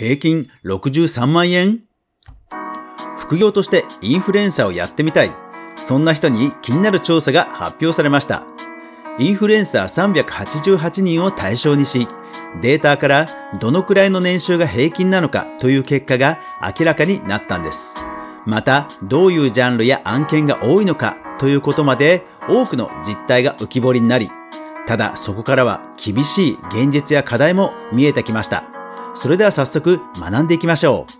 平均63万円副業としてインフルエンサーをやってみたい。そんな人に気になる調査が発表されました。インフルエンサー388人を対象にし、データからどのくらいの年収が平均なのかという結果が明らかになったんです。また、どういうジャンルや案件が多いのかということまで多くの実態が浮き彫りになり、ただそこからは厳しい現実や課題も見えてきました。それでは早速学んでいきましょう。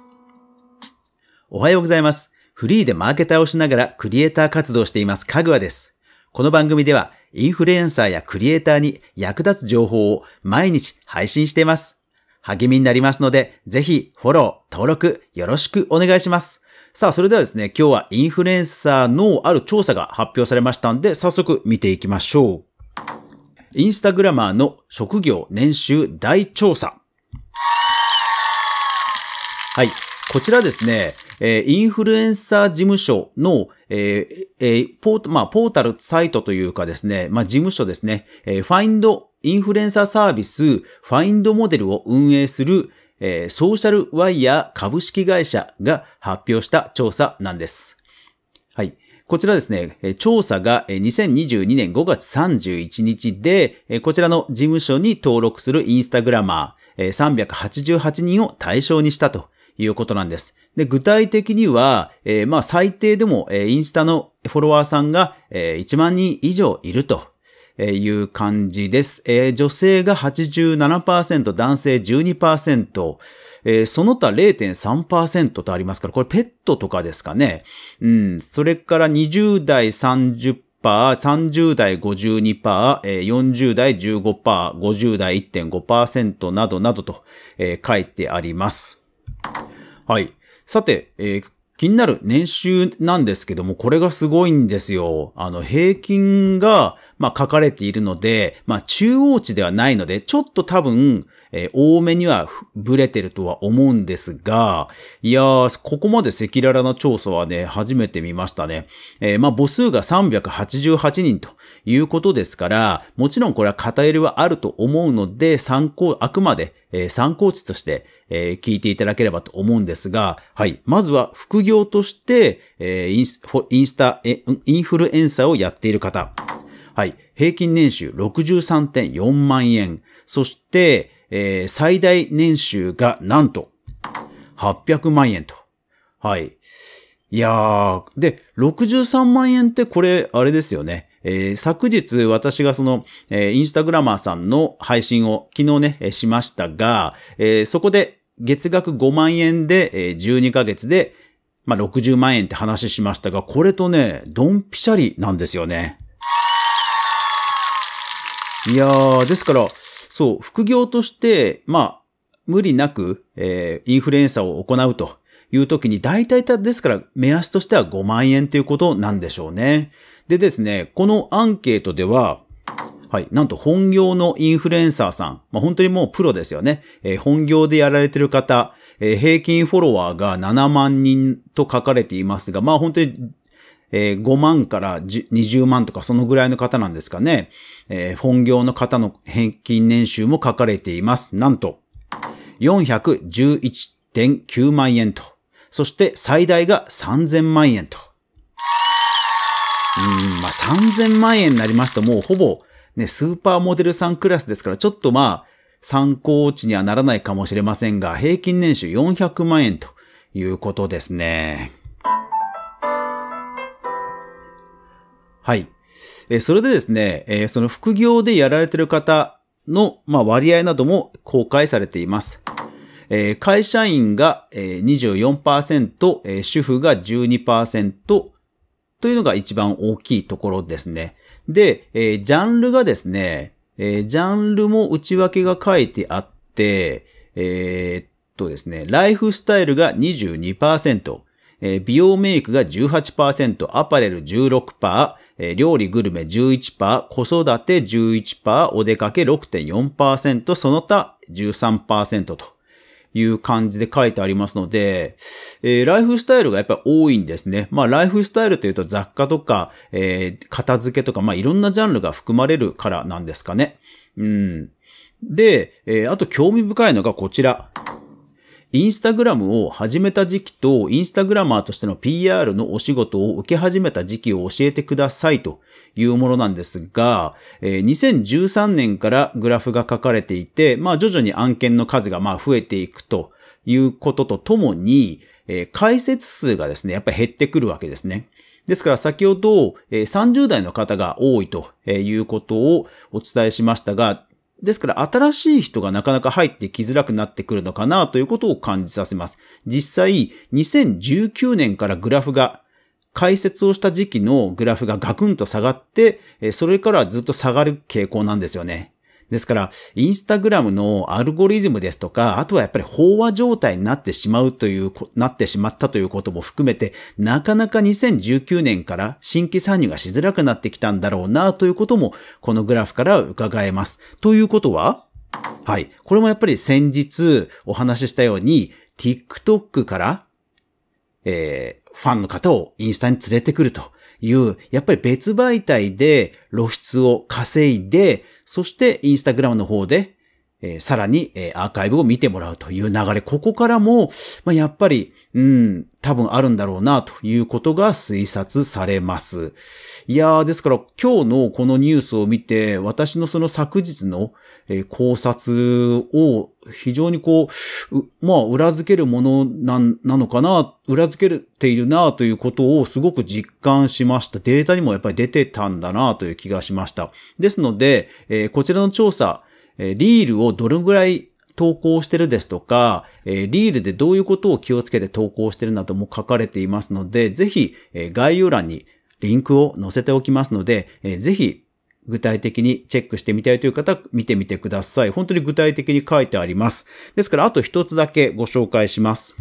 おはようございます。フリーでマーケターをしながらクリエイター活動していますかぐわです。この番組ではインフルエンサーやクリエイターに役立つ情報を毎日配信しています。励みになりますので、ぜひフォロー、登録よろしくお願いします。さあ、それではですね、今日はインフルエンサーのある調査が発表されましたんで、早速見ていきましょう。インスタグラマーの職業年収大調査。はい。こちらですね、えインフルエンサー事務所の、えーえー、ポーまあ、ポータルサイトというかですね、まあ、事務所ですね、えー、インドインフルエンサーサービスファインドモデルを運営する、えー、ソーシャルワイヤー株式会社が発表した調査なんです。はい。こちらですね、調査が2022年5月31日で、こちらの事務所に登録するインスタグラマー、388人を対象にしたということなんです。で、具体的には、えー、まあ最低でも、インスタのフォロワーさんが、1万人以上いると。いう感じです。えー、女性が87%、男性12%、えー、その他0.3%とありますから、これペットとかですかね。うん。それから20代30%、30代52%、えー、40代15%、50代1.5%などなどと、えー、書いてあります。はい。さて、えー、気になる年収なんですけども、これがすごいんですよ。あの、平均が、まあ、書かれているので、まあ、中央値ではないので、ちょっと多分、えー、多めにはぶれてるとは思うんですが、いやー、ここまで赤裸々な調査はね、初めて見ましたね。えー、まあ、母数が388人ということですから、もちろんこれは偏りはあると思うので、参考、あくまで、えー、参考値として、えー、聞いていただければと思うんですが、はい。まずは副業として、えー、インスタ、インフルエンサーをやっている方。はい。平均年収63.4万円。そして、えー、最大年収がなんと800万円と。はい。いやー。で、63万円ってこれ、あれですよね。えー、昨日私がその、えー、インスタグラマーさんの配信を昨日ね、えー、しましたが、えー、そこで月額5万円で、え12ヶ月で、まあ、60万円って話しましたが、これとね、ドンピシャリなんですよね。いやー、ですから、そう、副業として、まあ、無理なく、えー、インフルエンサーを行うという時に、大体ですから、目安としては5万円ということなんでしょうね。でですね、このアンケートでは、はい。なんと本業のインフルエンサーさん。まあ、本当にもうプロですよね。えー、本業でやられてる方、えー、平均フォロワーが7万人と書かれていますが、まあ本当にえー、5万から20万とかそのぐらいの方なんですかね。えー、本業の方の平均年収も書かれています。なんと、411.9万円と。そして最大が3000万円と。うん、まあ、3000万円になりますともうほぼね、スーパーモデルさんクラスですから、ちょっとまあ、参考値にはならないかもしれませんが、平均年収400万円ということですね。はい。えそれでですね、えその副業でやられてる方の、まあ、割合なども公開されています。え会社員が、え24%、え主婦が12%というのが一番大きいところですね。で、えー、ジャンルがですね、えー、ジャンルも内訳が書いてあって、えー、っとですね、ライフスタイルが22%、えー、美容メイクが18%、アパレル16%、えー、料理グルメ11%、子育て11%、お出かけ6.4%、その他13%と。いう感じで書いてありますので、えー、ライフスタイルがやっぱり多いんですね。まあ、ライフスタイルというと雑貨とか、えー、片付けとか、まあ、いろんなジャンルが含まれるからなんですかね。うん。で、えー、あと興味深いのがこちら。インスタグラムを始めた時期と、インスタグラマーとしての PR のお仕事を受け始めた時期を教えてくださいというものなんですが、えー、2013年からグラフが書かれていて、まあ徐々に案件の数がまあ増えていくということとともに、えー、解説数がですね、やっぱり減ってくるわけですね。ですから先ほど、えー、30代の方が多いということをお伝えしましたが、ですから新しい人がなかなか入ってきづらくなってくるのかなということを感じさせます。実際、2019年からグラフが解説をした時期のグラフがガクンと下がって、それからずっと下がる傾向なんですよね。ですから、インスタグラムのアルゴリズムですとか、あとはやっぱり飽和状態になってしまうという、なってしまったということも含めて、なかなか2019年から新規参入がしづらくなってきたんだろうなということも、このグラフから伺えます。ということは、はい。これもやっぱり先日お話ししたように、TikTok からえー、ファンの方をインスタに連れてくるという、やっぱり別媒体で露出を稼いで、そしてインスタグラムの方で、えー、さらに、えー、アーカイブを見てもらうという流れ、ここからも、まあ、やっぱり、うん、多分あるんだろうな、ということが推察されます。いやー、ですから今日のこのニュースを見て、私のその昨日の、え考察を非常にこうまあ、裏付けるものな、なのかな、裏付けているな、ということをすごく実感しました。データにもやっぱり出てたんだな、という気がしました。ですので、えこちらの調査、リールをどれぐらい投稿してるですとか、えー、リールでどういうことを気をつけて投稿してるなども書かれていますので、ぜひ、えー、概要欄にリンクを載せておきますので、えー、ぜひ具体的にチェックしてみたいという方、見てみてください。本当に具体的に書いてあります。ですから、あと一つだけご紹介します。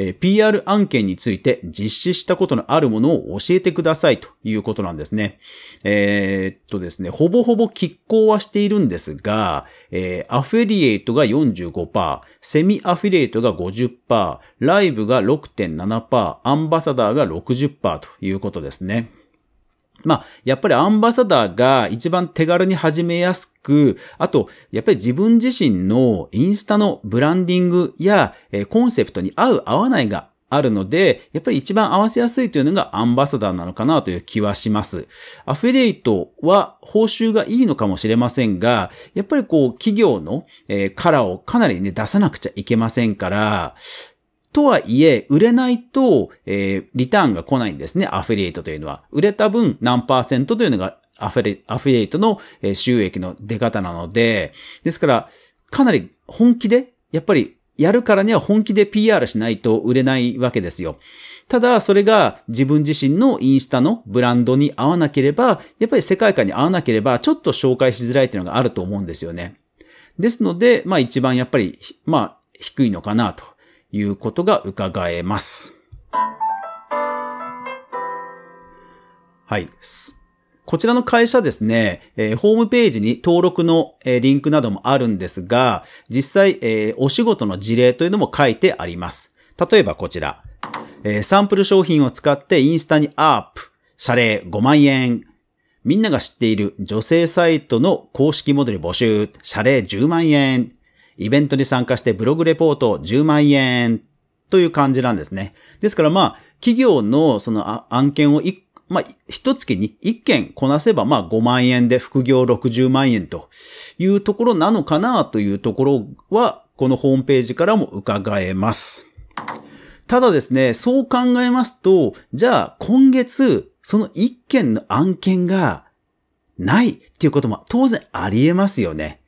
え PR 案件について実施したことのあるものを教えてくださいということなんですね。えー、っとですね、ほぼほぼ拮抗はしているんですが、えー、アフィリエイトが45%、セミアフィリエイトが50%、ライブが6.7%、アンバサダーが60%ということですね。まあ、やっぱりアンバサダーが一番手軽に始めやすく、あと、やっぱり自分自身のインスタのブランディングや、えコンセプトに合う合わないがあるので、やっぱり一番合わせやすいというのがアンバサダーなのかなという気はします。アフィリエイトは報酬がいいのかもしれませんが、やっぱりこう企業の、えカラーをかなりね出さなくちゃいけませんから、とはいえ、売れないと、えー、リターンが来ないんですね、アフィリエイトというのは。売れた分何パーセントというのがアフィリアフィリエイトの収益の出方なので、ですから、かなり本気で、やっぱりやるからには本気で PR しないと売れないわけですよ。ただ、それが自分自身のインスタのブランドに合わなければ、やっぱり世界観に合わなければ、ちょっと紹介しづらいというのがあると思うんですよね。ですので、まあ一番やっぱり、まあ低いのかなと。いうことが伺えます。はい。こちらの会社ですね、えー、ホームページに登録の、えー、リンクなどもあるんですが、実際、えー、お仕事の事例というのも書いてあります。例えばこちら、えサンプル商品を使ってインスタにアップ、謝礼5万円、みんなが知っている女性サイトの公式モデル募集、謝礼10万円、イベントに参加してブログレポート10万円という感じなんですね。ですからまあ、企業のその案件を1まあ、一月に1件こなせば、まあ、5万円で副業60万円というところなのかなというところは、このホームページからも伺えます。ただですね、そう考えますと、じゃあ今月、その1件の案件がないっていうことも当然あり得ますよね。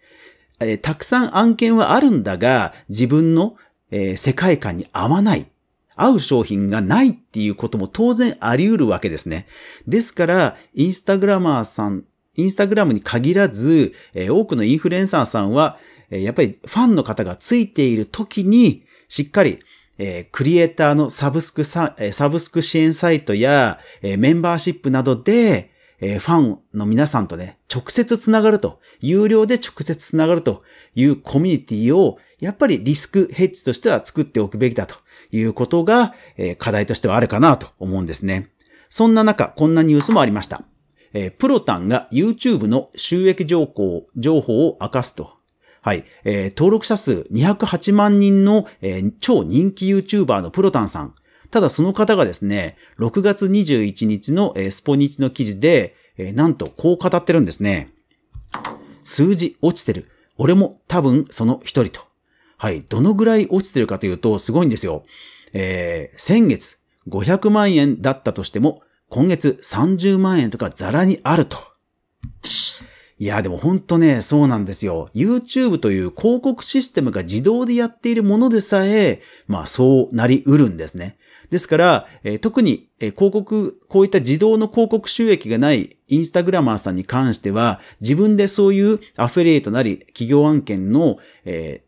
えー、たくさん案件はあるんだが、自分の、えー、世界観に合わない。合う商品がないっていうことも当然あり得るわけですね。ですから、インスタグラマーさん、インスタグラムに限らず、えー、多くのインフルエンサーさんは、えー、やっぱりファンの方がついている時に、しっかり、えー、クリエイターのサブスクサ、サブスク支援サイトや、えメンバーシップなどで、えー、ファンの皆さんとね、直接つながると、有料で直接つながるというコミュニティを、やっぱりリスクヘッジとしては作っておくべきだということが、えー、課題としてはあるかなと思うんですね。そんな中、こんなニュースもありました。えー、プロタンが YouTube の収益情報情報を明かすと。はい。えー、登録者数208万人の、えー、超人気 YouTuber のプロタンさん。ただその方がですね、6月21日のスポニチの記事で、なんとこう語ってるんですね。数字落ちてる。俺も多分その一人と。はい。どのぐらい落ちてるかというと、すごいんですよ。えー、先月500万円だったとしても、今月30万円とかザラにあると。いや、でもほんとね、そうなんですよ。YouTube という広告システムが自動でやっているものでさえ、まあそうなりうるんですね。ですから、え特に、え広告、こういった自動の広告収益がないインスタグラマーさんに関しては、自分でそういうアフィリエイトなり企業案件の、え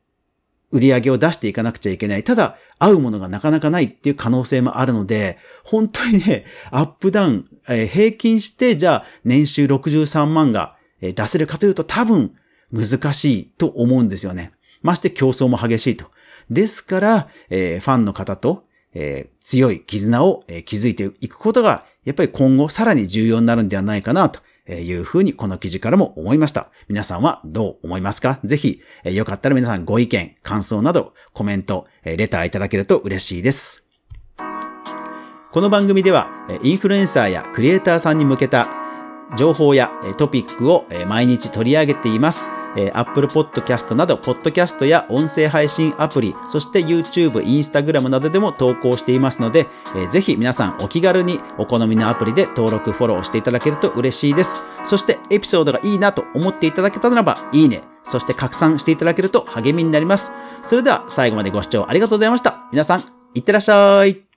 売り上げを出していかなくちゃいけない。ただ、合うものがなかなかないっていう可能性もあるので、本当にね、アップダウン、え平均して、じゃあ、年収63万が出せるかというと、多分、難しいと思うんですよね。まして競争も激しいと。ですから、えー、ファンの方と、えー、強い絆を、え築いていくことが、やっぱり今後さらに重要になるんではないかなというふうにこの記事からも思いました。皆さんはどう思いますかぜひ、えよかったら皆さんご意見、感想など、コメント、えレターいただけると嬉しいです。この番組では、インフルエンサーやクリエイターさんに向けた情報やトピックを毎日取り上げています。Apple Podcast など、ポッドキャストや音声配信アプリ、そして YouTube、Instagram などでも投稿していますので、ぜひ皆さんお気軽にお好みのアプリで登録、フォローしていただけると嬉しいです。そしてエピソードがいいなと思っていただけたならば、いいね、そして拡散していただけると励みになります。それでは最後までご視聴ありがとうございました。皆さん、いってらっしゃい。